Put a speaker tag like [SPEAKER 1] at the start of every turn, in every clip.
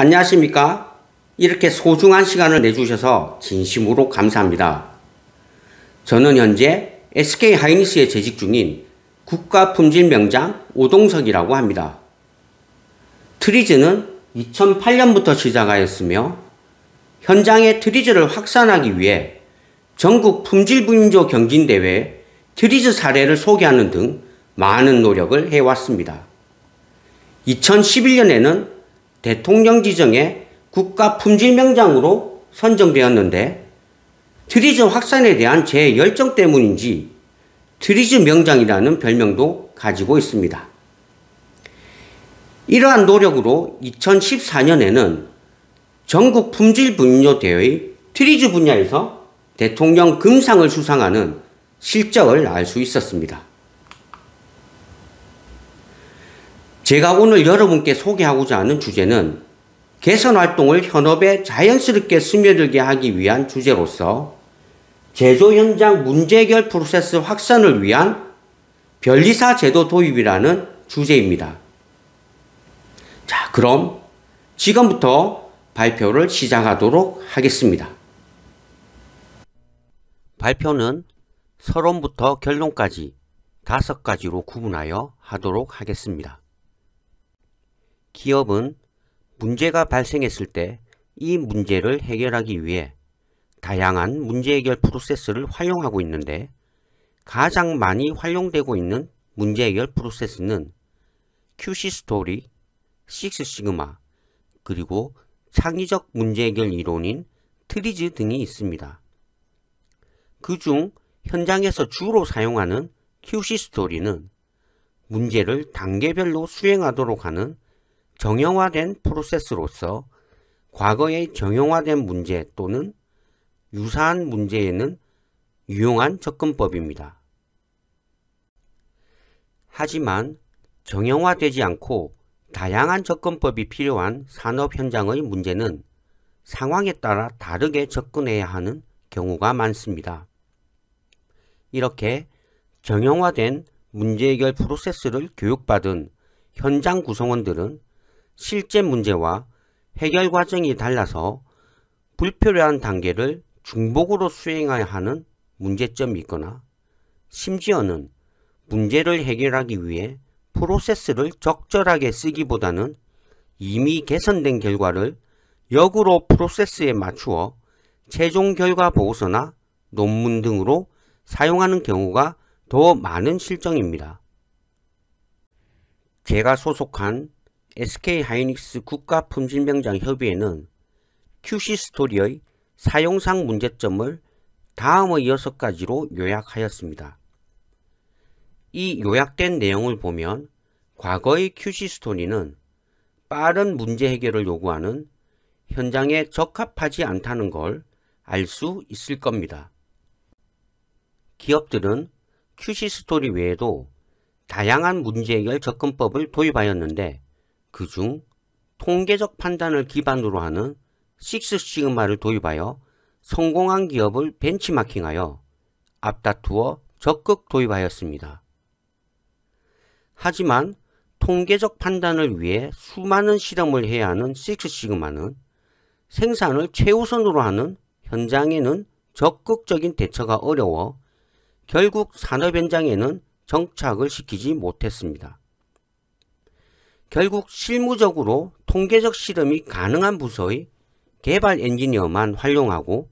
[SPEAKER 1] 안녕하십니까? 이렇게 소중한 시간을 내주셔서 진심으로 감사합니다. 저는 현재 SK 하이닉스에 재직 중인 국가품질 명장 오동석이라고 합니다. 트리즈는 2008년부터 시작하였으며 현장의 트리즈를 확산하기 위해 전국 품질분조 경진대회 트리즈 사례를 소개하는 등 많은 노력을 해왔습니다. 2011년에는 대통령 지정의 국가 품질 명장으로 선정되었는데 트리즘 확산에 대한 제 열정 때문인지 트리즘 명장이라는 별명도 가지고 있습니다. 이러한 노력으로 2014년에는 전국 품질 분야 대회의 트리즈 분야에서 대통령 금상을 수상하는 실적을 알 수 있었습니다. 제가 오늘 여러분께 소개하고자 하는 주제는 개선 활동을 현업에 자연스럽게 스며들게 하기 위한 주제로서 제조 현장 문제 해결 프로세스 확산을 위한 변리사 제도 도입이라는 주제입니다. 자, 그럼 지금부터 발표를 시작하도록 하겠습니다. 발표는 서론부터 결론까지 다섯 가지로 구분하여 하도록 하겠습니다. 기업은 문제가 발생했을 때 이 문제를 해결하기 위해 다양한 문제 해결 프로세스를 활용하고 있는데 가장 많이 활용되고 있는 문제 해결 프로세스는 QC 스토리, 식스 시그마, 그리고 창의적 문제 해결 이론인 트리즈 등이 있습니다. 그 중 현장에서 주로 사용하는 QC 스토리는 문제를 단계별로 수행하도록 하는 정형화된 프로세스로서 과거의 정형화된 문제 또는 유사한 문제에는 유용한 접근법입니다. 하지만 정형화되지 않고 다양한 접근법이 필요한 산업 현장의 문제는 상황에 따라 다르게 접근해야 하는 경우가 많습니다. 이렇게 정형화된 문제 해결 프로세스를 교육받은 현장 구성원들은 실제 문제와 해결 과정이 달라서 불필요한 단계를 중복으로 수행해야 하는 문제점이 있거나 심지어는 문제를 해결하기 위해 프로세스를 적절하게 쓰기보다는 이미 개선된 결과를 역으로 프로세스에 맞추어 최종 결과 보고서나 논문 등으로 사용하는 경우가 더 많은 실정입니다. 제가 소속한 SK 하이닉스 국가품질명장 협의회는 QC 스토리의 사용상 문제점을 다음의 6가지로 요약하였습니다. 이 요약된 내용을 보면 과거의 QC 스토리는 빠른 문제 해결을 요구하는 현장에 적합하지 않다는 걸 알 수 있을 겁니다. 기업들은 QC 스토리 외에도 다양한 문제 해결 접근법을 도입하였는데 그중 통계적 판단을 기반으로 하는 식스 시그마를 도입하여 성공한 기업을 벤치마킹하여 앞다투어 적극 도입하였습니다. 하지만 통계적 판단을 위해 수많은 실험을 해야 하는 식스 시그마는 생산을 최우선으로 하는 현장에는 적극적인 대처가 어려워 결국 산업 현장에는 정착을 시키지 못했습니다. 결국 실무적으로 통계적 실험이 가능한 부서의 개발 엔지니어만 활용하고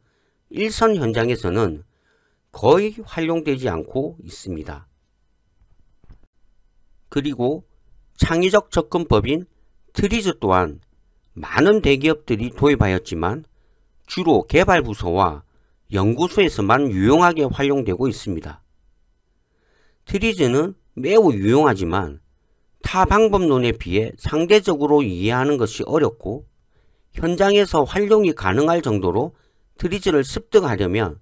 [SPEAKER 1] 일선 현장에서는 거의 활용되지 않고 있습니다. 그리고 창의적 접근법인 트리즈 또한 많은 대기업들이 도입하였지만 주로 개발부서와 연구소에서만 유용하게 활용되고 있습니다. 트리즈는 매우 유용하지만 타방법론에 비해 상대적으로 이해하는 것이 어렵고 현장에서 활용이 가능할 정도로 트리즈를 습득하려면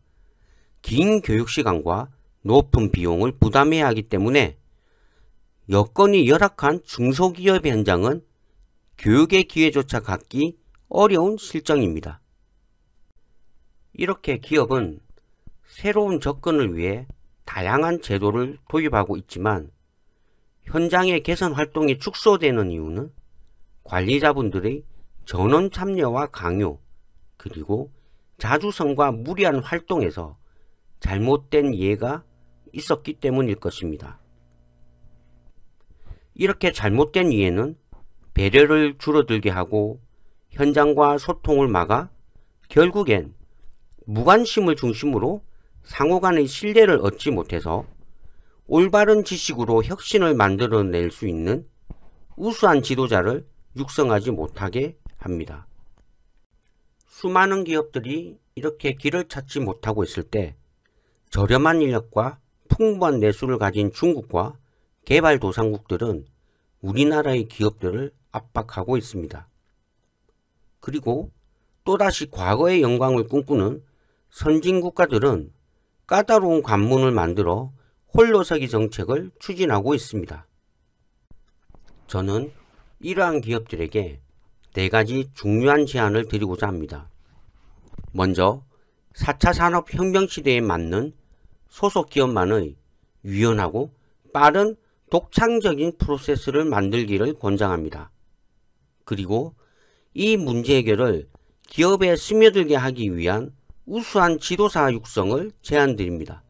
[SPEAKER 1] 긴 교육시간과 높은 비용을 부담해야 하기 때문에 여건이 열악한 중소기업 현장은 교육의 기회조차 갖기 어려운 실정입니다. 이렇게 기업은 새로운 접근을 위해 다양한 제도를 도입하고 있지만 현장의 개선 활동이 축소되는 이유는 관리자분들의 전원 참여와 강요, 그리고 자주성과 무리한 활동에서 잘못된 이해가 있었기 때문일 것입니다. 이렇게 잘못된 이해는 배려를 줄어들게 하고 현장과 소통을 막아 결국엔 무관심을 중심으로 상호간의 신뢰를 얻지 못해서 올바른 지식으로 혁신을 만들어낼 수 있는 우수한 지도자를 육성하지 못하게 합니다. 수많은 기업들이 이렇게 길을 찾지 못하고 있을 때 저렴한 인력과 풍부한 내수를 가진 중국과 개발도상국들은 우리나라의 기업들을 압박하고 있습니다. 그리고 또다시 과거의 영광을 꿈꾸는 선진국가들은 까다로운 관문을 만들어 홀로 서기 정책을 추진하고 있습니다. 저는 이러한 기업들에게 네 가지 중요한 제안을 드리고자 합니다. 먼저 4차 산업혁명 시대에 맞는 소속 기업만의 유연하고 빠른 독창적인 프로세스를 만들기를 권장합니다. 그리고 이 문제 해결을 기업에 스며들게 하기 위한 우수한 지도사 육성을 제안드립니다.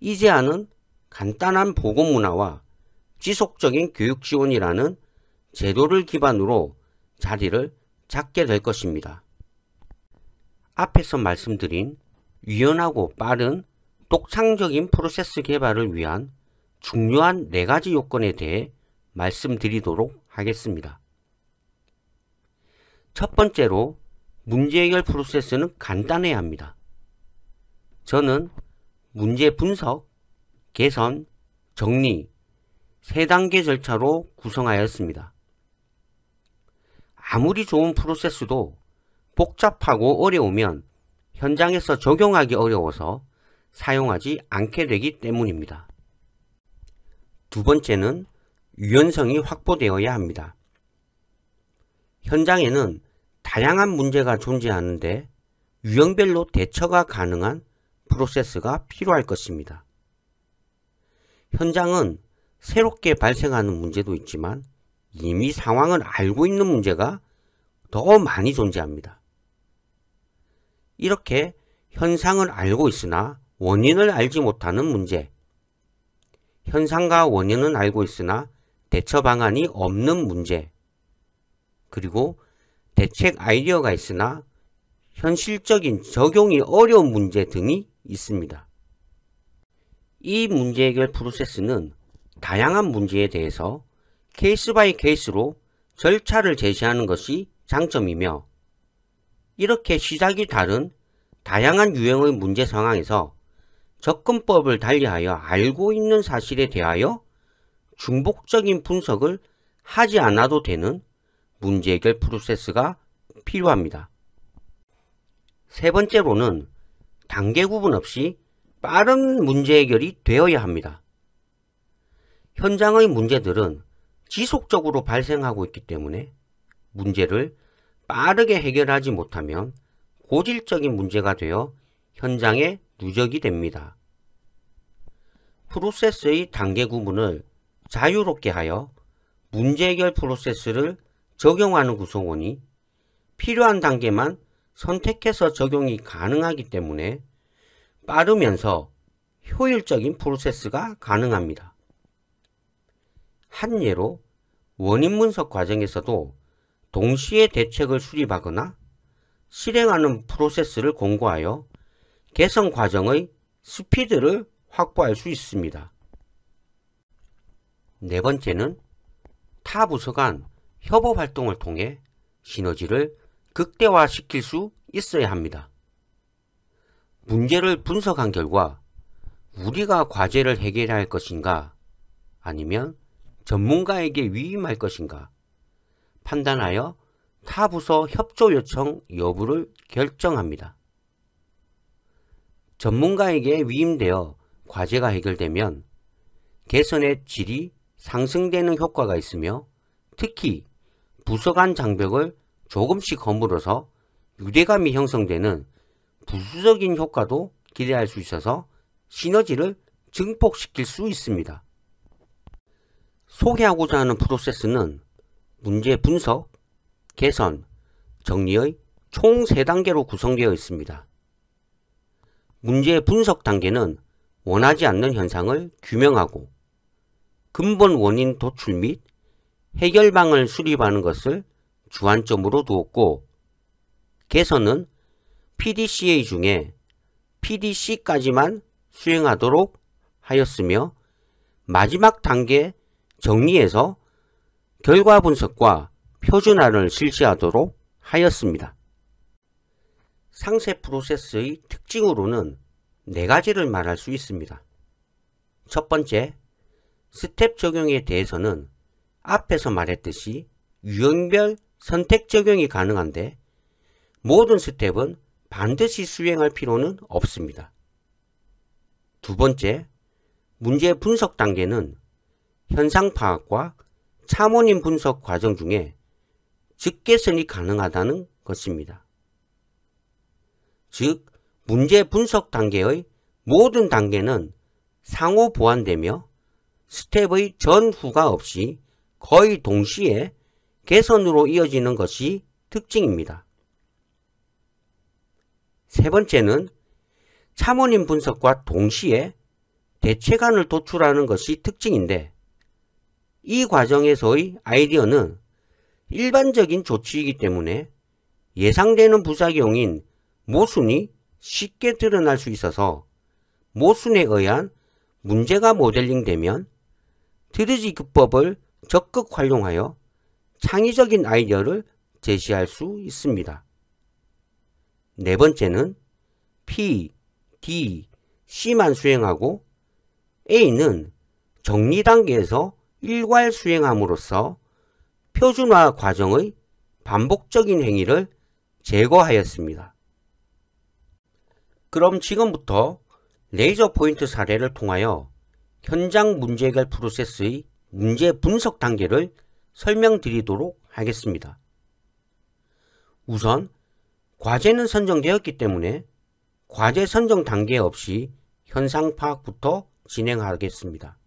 [SPEAKER 1] 이제아는 간단한 보건 문화와 지속적인 교육 지원이라는 제도를 기반으로 자리를 잡게 될 것입니다. 앞에서 말씀드린 유연하고 빠른 독창적인 프로세스 개발을 위한 중요한 네 가지 요건에 대해 말씀드리도록 하겠습니다. 첫 번째로 문제 해결 프로세스는 간단해야 합니다. 저는 문제 분석, 개선, 정리 세 단계 절차로 구성하였습니다. 아무리 좋은 프로세스도 복잡하고 어려우면 현장에서 적용하기 어려워서 사용하지 않게 되기 때문입니다. 두 번째는 유연성이 확보되어야 합니다. 현장에는 다양한 문제가 존재하는데 유형별로 대처가 가능한 프로세스가 필요할 것입니다. 현장은 새롭게 발생하는 문제도 있지만 이미 상황을 알고 있는 문제가 더 많이 존재합니다. 이렇게 현상을 알고 있으나 원인을 알지 못하는 문제 현상과 원인은 알고 있으나 대처 방안이 없는 문제 그리고 대책 아이디어가 있으나 현실적인 적용이 어려운 문제 등이 있습니다. 이 문제 해결 프로세스는 다양한 문제에 대해서 케이스 바이 케이스로 절차를 제시하는 것이 장점이며 이렇게 시작이 다른 다양한 유형의 문제 상황에서 접근법을 달리하여 알고 있는 사실에 대하여 중복적인 분석을 하지 않아도 되는 문제 해결 프로세스가 필요합니다. 세 번째로는 단계 구분 없이 빠른 문제 해결이 되어야 합니다. 현장의 문제들은 지속적으로 발생하고 있기 때문에 문제를 빠르게 해결하지 못하면 고질적인 문제가 되어 현장에 누적이 됩니다. 프로세스의 단계 구분을 자유롭게 하여 문제 해결 프로세스를 적용하는 구성원이 필요한 단계만 선택해서 적용이 가능하기 때문에 빠르면서 효율적인 프로세스가 가능합니다. 한 예로 원인 분석 과정에서도 동시에 대책을 수립하거나 실행하는 프로세스를 공고하여 개선 과정의 스피드를 확보할 수 있습니다. 네 번째는 타 부서 간 협업 활동을 통해 시너지를 극대화시킬 수 있어야 합니다. 문제를 분석한 결과 우리가 과제를 해결할 것인가 아니면 전문가에게 위임할 것인가 판단하여 타 부서 협조 요청 여부를 결정합니다. 전문가에게 위임되어 과제가 해결되면 개선의 질이 상승되는 효과가 있으며 특히 부서 간 장벽을 조금씩 허물어서 유대감이 형성되는 부수적인 효과도 기대할 수 있어서 시너지를 증폭시킬 수 있습니다. 소개하고자 하는 프로세스는 문제 분석, 개선, 정리의 총 3단계로 구성되어 있습니다. 문제 분석 단계는 원하지 않는 현상을 규명하고 근본 원인 도출 및 해결방을 수립하는 것을 주안점으로 두었고 개선은 PDCA 중에 PDC까지만 수행하도록 하였으며 마지막 단계 정리에서 결과 분석과 표준화를 실시하도록 하였습니다. 상세 프로세스의 특징으로는 네 가지를 말할 수 있습니다. 첫 번째, 스텝 적용에 대해서는 앞에서 말했듯이 유형별 선택 적용이 가능한데 모든 스텝은 반드시 수행할 필요는 없습니다. 두 번째, 문제 분석 단계는 현상 파악과 참원인 분석 과정 중에 즉개선이 가능하다는 것입니다. 즉, 문제 분석 단계의 모든 단계는 상호 보완되며 스텝의 전후가 없이 거의 동시에 개선으로 이어지는 것이 특징입니다. 세 번째는 참원인 분석과 동시에 대체관을 도출하는 것이 특징인데 이 과정에서의 아이디어는 일반적인 조치이기 때문에 예상되는 부작용인 모순이 쉽게 드러날 수 있어서 모순에 의한 문제가 모델링되면 드르지 기법을 적극 활용하여 창의적인 아이디어를 제시할 수 있습니다. 네 번째는 P, D, C만 수행하고 A는 정리 단계에서 일괄 수행함으로써 표준화 과정의 반복적인 행위를 제거하였습니다. 그럼 지금부터 레이저 포인트 사례를 통하여 현장 문제해결 프로세스의 문제 분석 단계를 설명드리도록 하겠습니다. 우선 과제는 선정되었기 때문에 과제 선정 단계 없이 현상 파악부터 진행하겠습니다.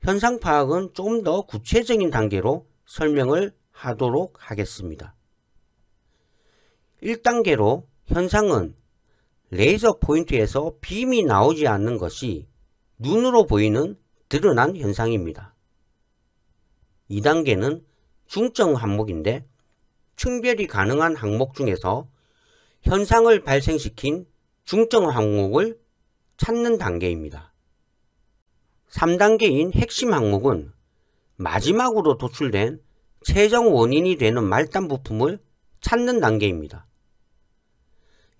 [SPEAKER 1] 현상 파악은 좀 더 구체적인 단계로 설명을 하도록 하겠습니다. 1단계로 현상은 레이저 포인트에서 빔이 나오지 않는 것이 눈으로 보이는 드러난 현상입니다. 2단계는 중점 항목인데 충별이 가능한 항목 중에서 현상을 발생시킨 중점 항목을 찾는 단계입니다. 3단계인 핵심 항목은 마지막으로 도출된 최종 원인이 되는 말단 부품을 찾는 단계입니다.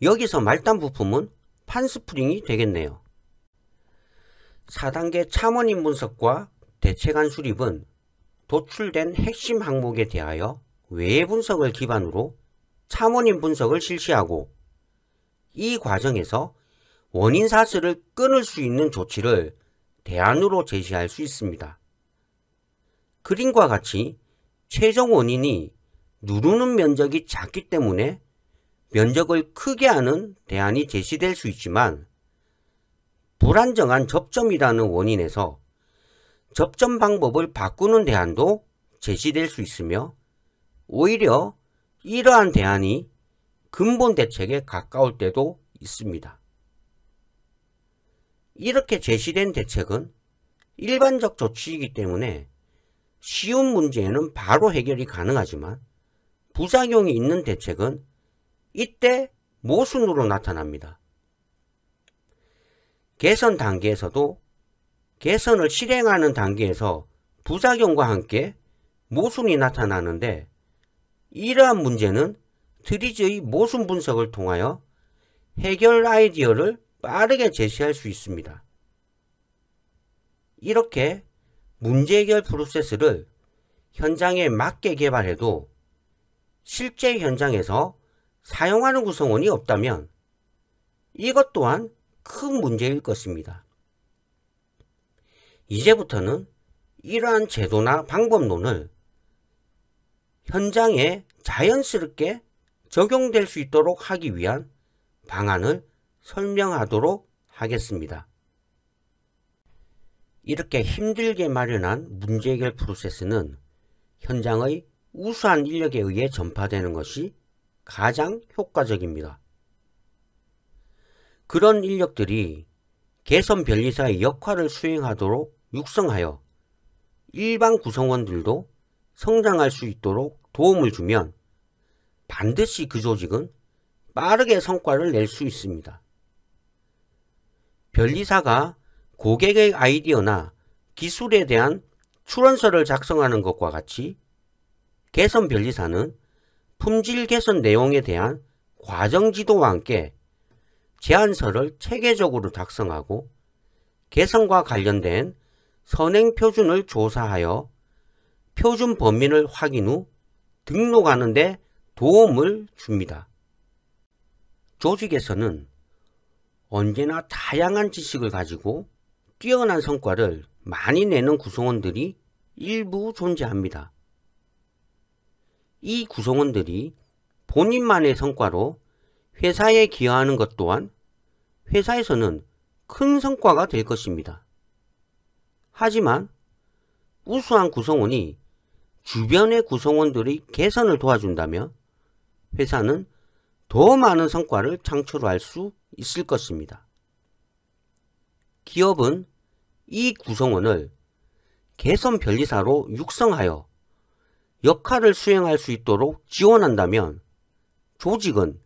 [SPEAKER 1] 여기서 말단 부품은 판스프링이 되겠네요. 4단계 참원인 분석과 대체간 수립은 도출된 핵심 항목에 대하여 외의 분석을 기반으로 참원인 분석을 실시하고 이 과정에서 원인 사슬을 끊을 수 있는 조치를 대안으로 제시할 수 있습니다. 그림과 같이 최종 원인이 누르는 면적이 작기 때문에 면적을 크게 하는 대안이 제시될 수 있지만 불안정한 접점이라는 원인에서 접점 방법을 바꾸는 대안도 제시될 수 있으며 오히려 이러한 대안이 근본 대책에 가까울 때도 있습니다. 이렇게 제시된 대책은 일반적 조치이기 때문에 쉬운 문제에는 바로 해결이 가능하지만 부작용이 있는 대책은 이때 모순으로 나타납니다. 개선 단계에서도 개선을 실행하는 단계에서 부작용과 함께 모순이 나타나는데 이러한 문제는 트리즈의 모순 분석을 통하여 해결 아이디어를 빠르게 제시할 수 있습니다. 이렇게 문제 해결 프로세스를 현장에 맞게 개발해도 실제 현장에서 사용하는 구성원이 없다면 이것 또한 큰 문제일 것입니다. 이제부터는 이러한 제도나 방법론을 현장에 자연스럽게 적용될 수 있도록 하기 위한 방안을 설명하도록 하겠습니다. 이렇게 힘들게 마련한 문제 해결 프로세스는 현장의 우수한 인력에 의해 전파되는 것이 가장 효과적입니다. 그런 인력들이 개선 변리사의 역할을 수행하도록 육성하여 일반 구성원들도 성장할 수 있도록 도움을 주면 반드시 그 조직은 빠르게 성과를 낼 수 있습니다. 변리사가 고객의 아이디어나 기술에 대한 출원서를 작성하는 것과 같이 개선 변리사는 품질 개선 내용에 대한 과정 지도와 함께 제안서를 체계적으로 작성하고 개선과 관련된 선행 표준을 조사하여 표준 범위를 확인 후 등록하는 데 도움을 줍니다. 조직에서는 언제나 다양한 지식을 가지고 뛰어난 성과를 많이 내는 구성원들이 일부 존재합니다. 이 구성원들이 본인만의 성과로 회사에 기여하는 것 또한 회사에서는 큰 성과가 될 것입니다. 하지만 우수한 구성원이 주변의 구성원들의 개선을 도와준다면 회사는 더 많은 성과를 창출할 수 있을 것입니다. 기업은 이 구성원을 개선 변리사로 육성하여 역할을 수행할 수 있도록 지원한다면 조직은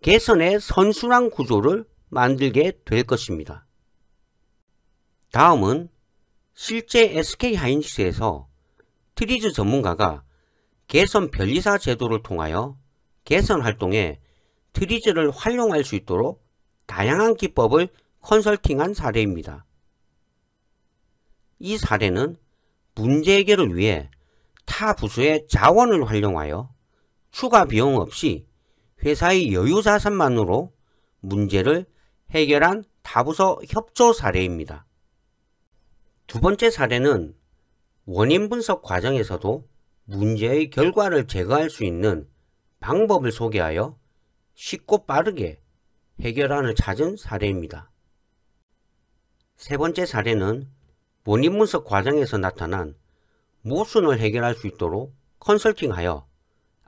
[SPEAKER 1] 개선의 선순환 구조를 만들게 될 것입니다. 다음은 실제 SK 하이닉스에서 트리즈 전문가가 개선 변리사 제도를 통하여 개선 활동에 트리즈를 활용할 수 있도록 다양한 기법을 컨설팅한 사례입니다. 이 사례는 문제 해결을 위해 타 부서의 자원을 활용하여 추가 비용 없이 회사의 여유 자산만으로 문제를 해결한 타부서 협조 사례입니다. 두 번째 사례는 원인 분석 과정에서도 문제의 결과를 제거할 수 있는 방법을 소개하여 쉽고 빠르게 해결안을 찾은 사례입니다. 세 번째 사례는 원인 분석 과정에서 나타난 모순을 해결할 수 있도록 컨설팅하여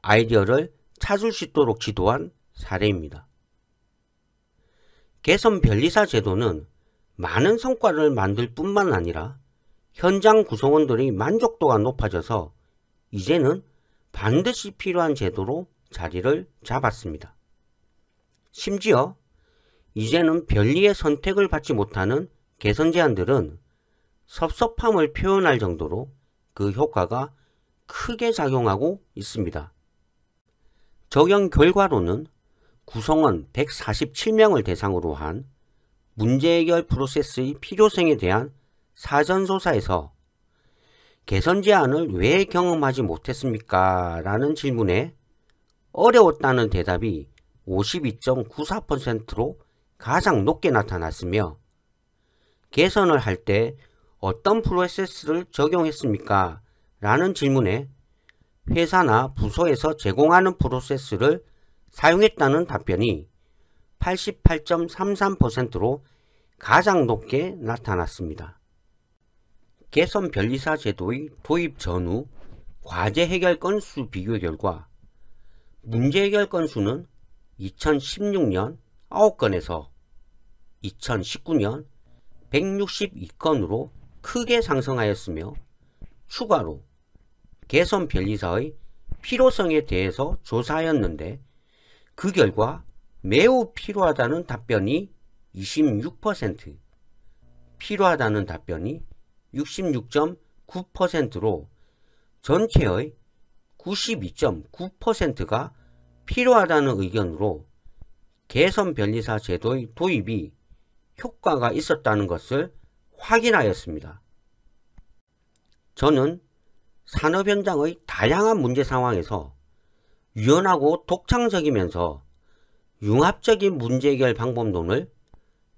[SPEAKER 1] 아이디어를 찾을 수 있도록 지도한 사례입니다. 개선 변리사 제도는 많은 성과를 만들 뿐만 아니라 현장 구성원들의 만족도가 높아져서 이제는 반드시 필요한 제도로 자리를 잡았습니다. 심지어 이제는 별리의 선택을 받지 못하는 개선 제안들은 섭섭함을 표현할 정도로 그 효과가 크게 작용하고 있습니다. 적용 결과로는 구성원 147명을 대상으로 한 문제 해결 프로세스의 필요성에 대한 사전조사에서 개선 제안을 왜 경험하지 못했습니까? 라는 질문에 어려웠다는 대답이 52.94%로 가장 높게 나타났으며 개선을 할 때 어떤 프로세스를 적용했습니까? 라는 질문에 회사나 부서에서 제공하는 프로세스를 사용했다는 답변이 88.33%로 가장 높게 나타났습니다. 개선 변리사 제도의 도입 전후 과제 해결 건수 비교 결과 문제 해결 건수는 2016년 9건에서 2019년 162건으로 크게 상승하였으며 추가로 개선 변리사의 필요성에 대해서 조사하였는데 그 결과 매우 필요하다는 답변이 26%, 필요하다는 답변이 66.9%로 전체의 92.9%가 필요하다는 의견으로 개선 변리사 제도의 도입이 효과가 있었다는 것을 확인하였습니다. 저는 산업 현장의 다양한 문제 상황에서 유연하고 독창적이면서 융합적인 문제 해결 방법론을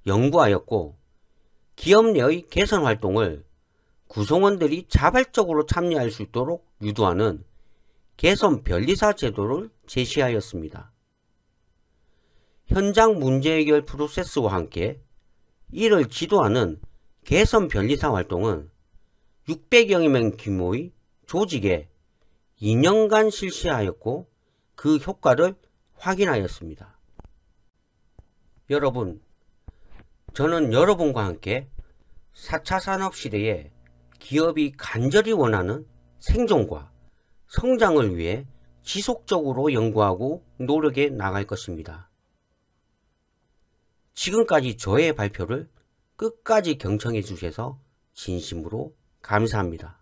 [SPEAKER 1] 연구하였고 기업 내의 개선 활동을 구성원들이 자발적으로 참여할 수 있도록 유도하는 개선 변리사 제도를 제시하였습니다. 현장 문제 해결 프로세스와 함께 이를 지도하는 개선 변리사 활동은 600여 명 규모의 조직에 2년간 실시하였고 그 효과를 확인하였습니다. 여러분, 저는 여러분과 함께 4차 산업 시대에 기업이 간절히 원하는 생존과 성장을 위해 지속적으로 연구하고 노력해 나갈 것입니다. 지금까지 저의 발표를 끝까지 경청해 주셔서 진심으로 감사합니다.